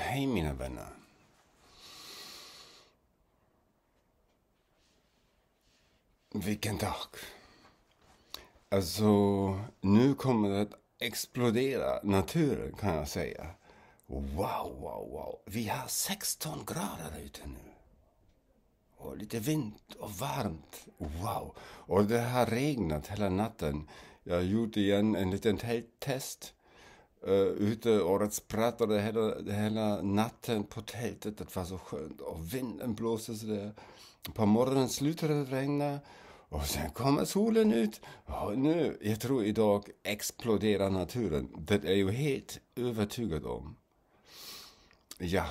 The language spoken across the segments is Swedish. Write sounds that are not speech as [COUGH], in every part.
Hej mina vänner. Vilken dag. Alltså, nu kommer det att explodera naturen kan jag säga. Wow, wow, wow. Vi har 16 grader ute nu. Och lite vind och varmt. Wow. Och det har regnat hela natten. Jag har gjort igen en liten test eh, ute och det sprattlade hela, hela natten på tältet. Det var så skönt och vinden blåste så där. På morgonen slutade det regna och sen kommer solen ut. Och nu, jag tror idag exploderar naturen. Det är jag helt övertygad om. Ja.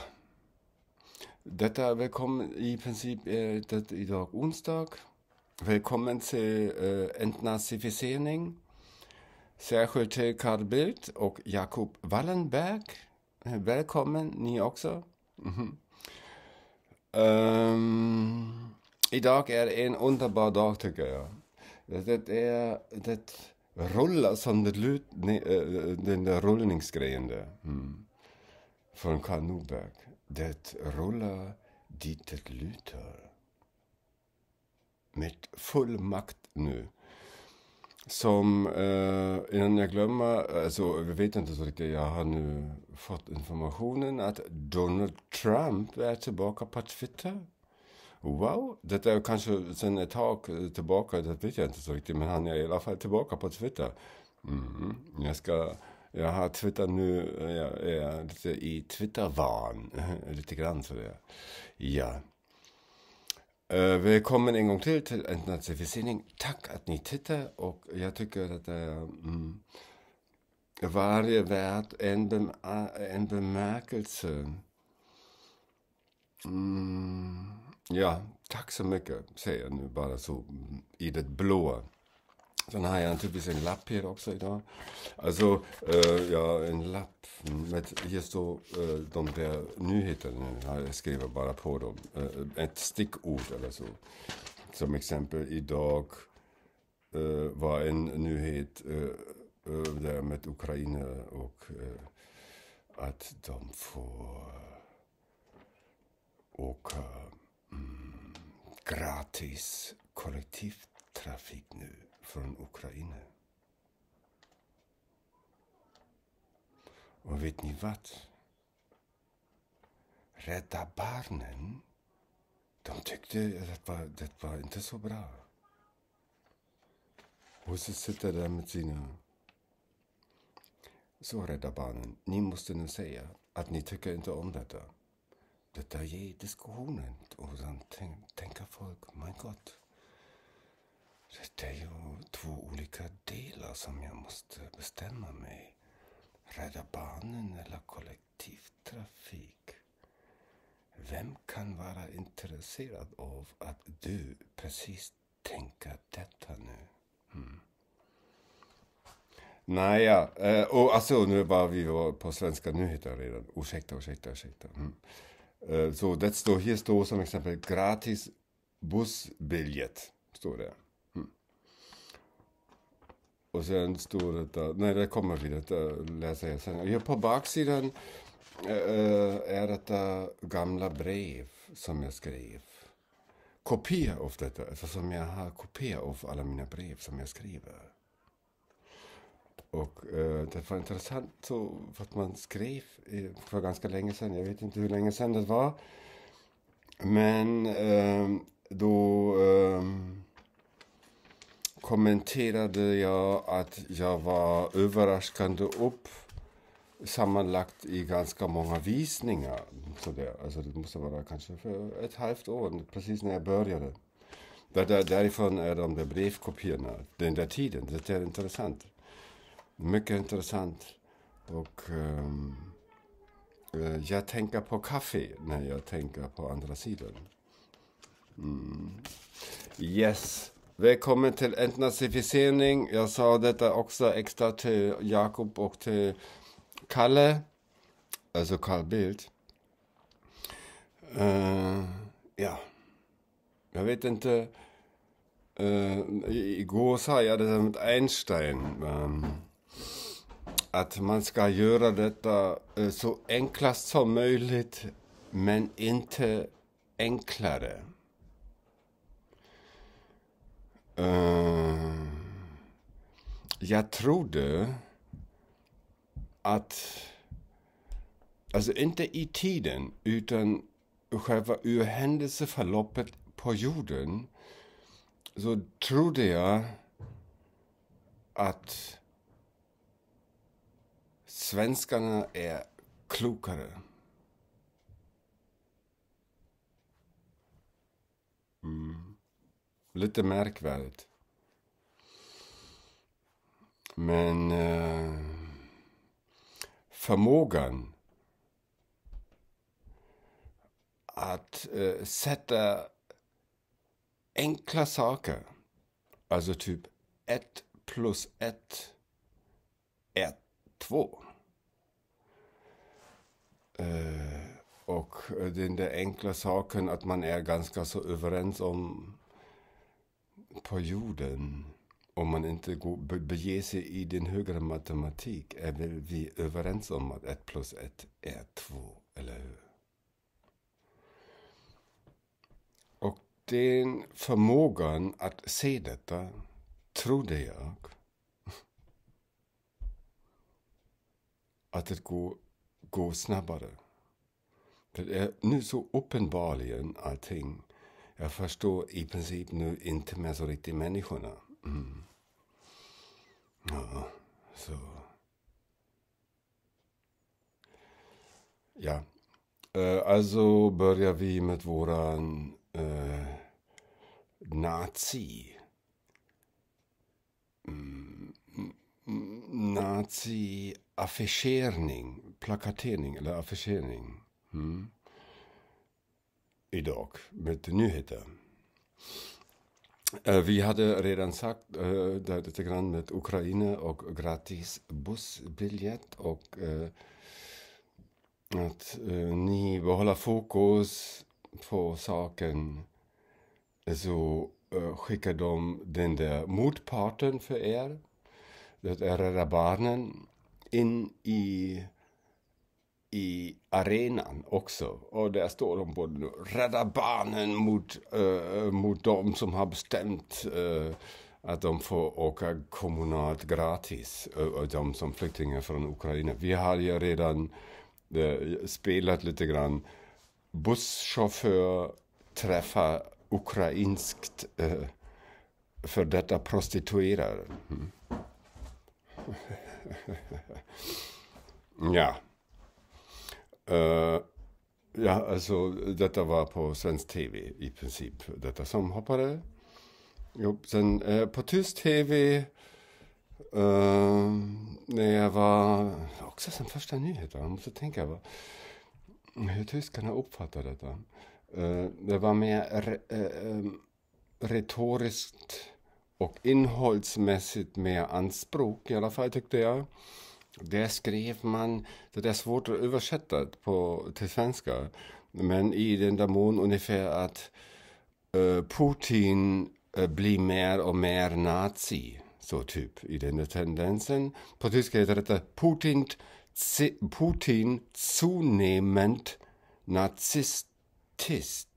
Detta, välkommen i princip är det idag onsdag. Välkommen till eh, entnazificering. Särskilt till Carl Bildt och Jakob Wallenberg. Välkommen ni också. Um, idag är en underbar dag tycker jag. Det är det rullar som det lut, ne, eh, den där rullningsgrejen där. Mm. Från Carl Norberg. Det rullar dit det lutar. Med full makt nu. Som, eh, innan jag glömmer, alltså jag vet inte så riktigt, jag har nu fått informationen att Donald Trump är tillbaka på Twitter. Wow, Det är kanske sen ett tag tillbaka, det vet jag inte så riktigt, men han är i alla fall tillbaka på Twitter. Mm. Jag ska, jag har Twitter nu, jag är lite i Twitter-van. [LAUGHS] lite grann sådär. Ja. Uh, välkommen en gång till till en nattsefesändning. Tack att ni tittar och jag tycker att uh, mm, varje värld en, bem eh, en bemärkelse. Mm, ja, tack så mycket säger jag nu bara så i det blåa. Sen har jag naturligtvis en lapp här också idag. Alltså, eh, ja, en lapp. Med, här står eh, de där nyheterna. Jag skriver bara på dem. Eh, ett stickord eller så. Som exempel idag eh, var en nyhet eh, eh, där med Ukraina och eh, att de får åka mm, gratis kollektivtrafik von Ukraine. Und wird nie wat. Rädda barnen, de tyckte det var, det var inte så bra. Och så sitter där med sina... Så Rädda Barnen, ni måste nu säga att ni tycker inte om detta. Detta ger diskussionen och sånt. som jag måste bestämma mig. Rädda Barnen eller kollektivtrafik? Vem kan vara intresserad av att du precis tänker detta nu? Mm. Naja, eh, och alltså nu var vi på svenska nyheter redan. Ursäkta, ursäkta, ursäkta. Mm. Eh, så det står, här står som exempel gratis bussbiljett, står det. Och sen stod det, nej det kommer vi att eh, läsa sen. Ja, på baksidan eh, eh, är detta gamla brev som jag skrev. Kopia av detta, eftersom alltså jag har kopia av alla mina brev som jag skriver. Och uh, det var intressant så, för att man skrev för ganska länge sedan, jag vet inte hur länge sedan det var. Men uh, då um, kommenterade jag att jag var överraskande upp sammanlagt i ganska många visningar. Sådär. Alltså det måste vara kanske för ett halvt år, precis när jag började. Där, där, därifrån är de där brevkopiorna, den där tiden. Det är intressant. Mycket intressant. Och um, jag tänker på kaffe när jag tänker på andra sidan. Mm. Yes. Välkommen till Entnazificering. Jag sa detta också extra till Jakob och till Kalle, alltså Carl Bildt. Uh, ja, jag vet inte. Uh, igår sa jag det med Einstein. Um, att man ska göra detta uh, så enklast som möjligt, men inte enklare. Uh, jag trodde att... Alltså inte i tiden, utan själva ur händelseförloppet på jorden så trodde jag att svenskarna är klokare. Lite märkvärdigt. Men eh, förmågan att eh, sätta enkla saker, alltså typ ett plus ett är två. Eh, och den där enkla saken att man är ganska så överens om på jorden, om man inte går, be, beger sig i den högre matematik, är väl vi överens om att ett plus ett är två, eller hur? Och den förmågan att se detta, trodde jag, att det går, går snabbare. Det är nu så uppenbarligen allting jag förstår i princip nu inte med så riktigt människorna. Mm. Ja, så. Ja, äh, alltså börjar vi med våran äh, nazi. Mm, Nazi-affischering, plakatering eller affischering. Mm idag med nyheter. Eh, vi hade redan sagt äh, lite grann med Ukraina och gratis bussbiljett och äh, att äh, ni behåller fokus på saken. Så äh, skickar de den där motparten för er, det är Rädda Barnen, in i i arenan också. Och där står de både nu. Rädda barnen mot, äh, mot de som har bestämt äh, att de får åka kommunalt gratis. Äh, de som flyktingar från Ukraina. Vi har ju redan spelat lite grann. Busschaufför träffar ukrainskt äh, för detta prostituerade. Mm. [LAUGHS] ja. Uh, ja, alltså detta var på svensk tv i princip, detta som hoppade. Jo, sen uh, på tysk tv uh, eh, när jag var, också som första nyheten, jag måste tänka vad, hur tyskarna uppfattar detta. det var mer re, retoriskt och innehållsmässigt mer anspråk i alla fall tyckte jag. Där skrev man, det är svårt att översätta på, till svenska, men i den där mån ungefär att äh, Putin äh, blir mer och mer nazi. Så typ i den där tendensen. På tyska heter detta Putin, Putin zunehmend nazistist.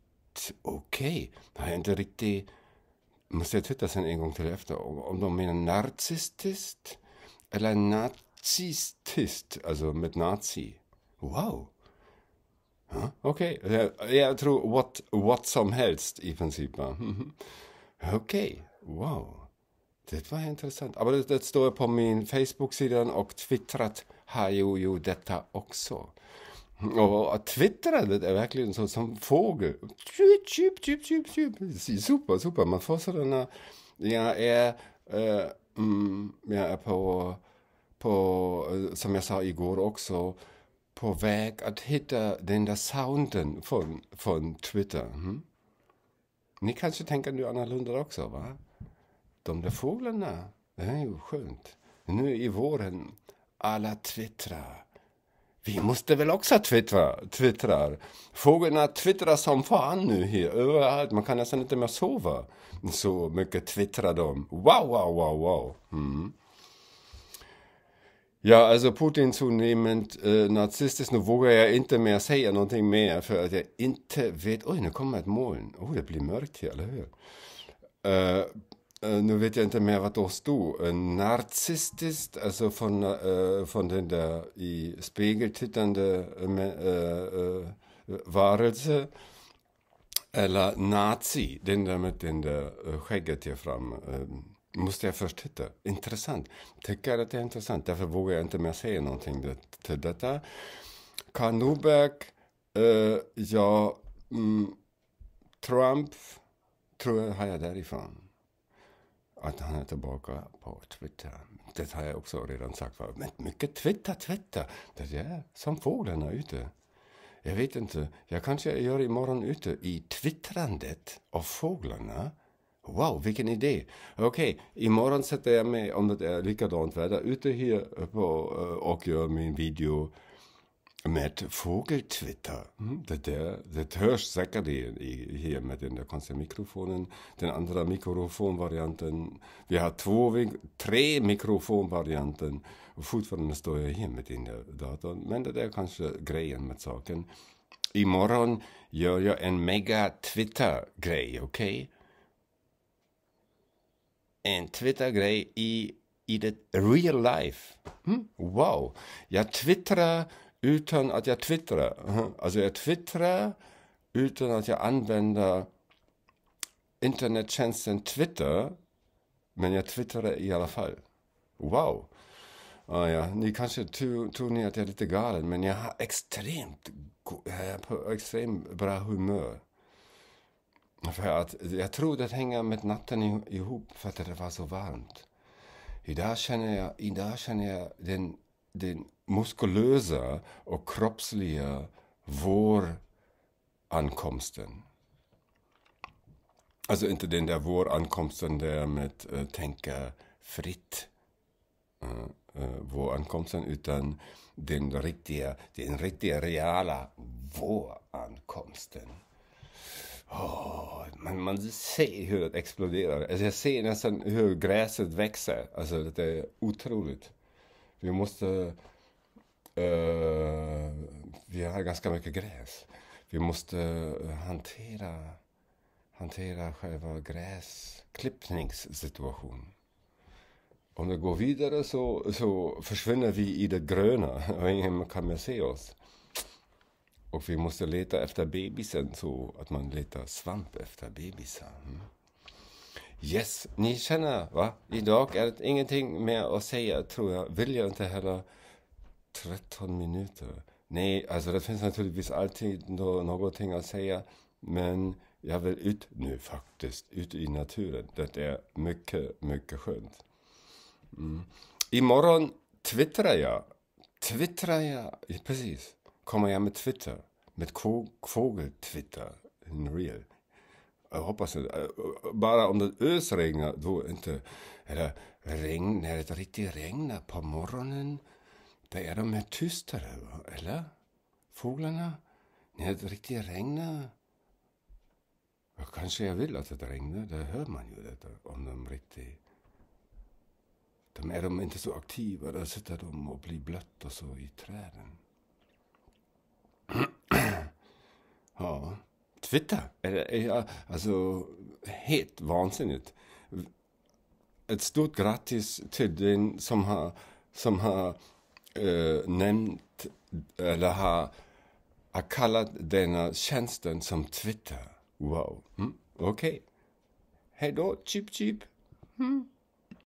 Okej, okay. har inte riktigt... Måste jag titta sen en gång till efter om, om de menar narcissist eller nazi Nazistist, also mit Nazi. Wow. Huh? Okay, ja, ja, true, what, what some hältst, im Prinzip. okay, wow. Das war intressant. Ja, men det, det står på min Facebook-sida och twittrat har jag ju Oh, Twitter, Och twittrandet wirklich so, så som fågel. Tjup, tjup, tjup, tjup. Super, super. Man får sådana... Äh, jag är, äh, mm, jag är på på, eh, som jag sa igår också, på väg att hitta den där sounden från, från Twitter. Mm? Ni kanske tänker nu annorlunda också, va? De där fåglarna, det är ju skönt. Nu i våren, alla twittrar. Vi måste väl också twittra, twittrar. Fåglarna twittrar som fan nu här, överallt. Man kan nästan inte mer sova. Så mycket twittrar de. Wow, wow, wow, wow. Mm. Ja, also Putin zunehmend äh, Narzisst ist, nur wo er ja mer säga sei, mer för att jag inte vet. Oj, nu kommer ett halt moln. Oj, oh, det blir mörkt här, eller hur? Uh, äh, uh, äh, nu vet jag inte mer vad du? stod. Narzisst ist, also von, uh, äh, från den där i Warelse, varelse. Eller nazi, den där med den där skägget här fram. Ähm, måste jag först titta. Intressant. Tycker att det är intressant. Därför vågar jag inte mer säga någonting till detta. Karl Norberg, eh, ja, mm, Trump, tror jag har jag därifrån. Att han är tillbaka på Twitter. Det har jag också redan sagt Men mycket Twitter, Twitter. Det är som fåglarna ute. Jag vet inte. Jag kanske gör imorgon ute i twittrandet av fåglarna Wow, vilken idé! Okej, okay, imorgon sätter jag mig, om det är likadant väder, ute här på, eh, och gör min video med fågeltwitter. Mm, det, där, det hörs säkert i, i, här med den där konstiga mikrofonen. Den andra mikrofonvarianten. Vi har två, tre mikrofonvarianten. Och fortfarande står jag här med den där datorn. Men det där är kanske grejen med saken. Imorgon gör jag en mega twitter-grej, okej? Okay? en Twitter-grej i, i det real life. Mm. Wow! Jag twittrar utan att jag twittrar. [LAUGHS] Alltså jag twittrar utan att jag använder internettjänsten Twitter. Men jag twittrar i alla fall. Wow! Ah, ja. Ni kanske tror, att jag är lite galen, men jag har extremt, jag är på extremt bra humör. För att jag trodde att hänga med natten ihop för att det var så varmt. Idag känner jag, idag känner jag den, den muskulösa och kroppsliga vårankomsten. Alltså inte den där vårankomsten där med att eh, tänka fritt. Eh, eh, vårankomsten utan den riktiga, den riktiga reala vårankomsten man, man ser hur det exploderar. Alltså jag ser nästan hur gräset växer. Alltså det är otroligt. Vi måste... Uh, vi har ganska mycket gräs. Vi måste eh, hantera, hantera själva gräsklippningssituationen. Om det går vidare så, så försvinner vi i det gröna och ingen kan mer se oss. Och vi måste leta efter bebisen så att man letar svamp efter bebisar. Mm. Yes, ni känner va? Idag är det ingenting mer att säga tror jag. Vill jag inte heller. 13 minuter. Nej, alltså det finns naturligtvis alltid någonting att säga. Men jag vill ut nu faktiskt. Ut i naturen. Det är mycket, mycket skönt. Mm. Imorgon twittrar jag. Twittrar jag, precis kommer jag med Twitter. Med fågeltwitter. In real. Jag hoppas inte. Eh, eh, bara om det ösregnar då inte. Eller regn, när det riktigt regnar på morgonen. Då är de mer tystare, eller? Fåglarna. När det riktigt regnar. Kanske jag vill att det regnar. Det hör man ju detta. Om de riktigt... De är de inte så aktiva. Då sitter de och blir blött och så i träden. Ja. Twitter? Är, alltså, helt vansinnigt. Ett stort grattis till den som har, som har äh, nämnt eller har, har kallat denna tjänsten som Twitter. Wow. Mm, Okej. Okay. Hej då, chip chip. Mm.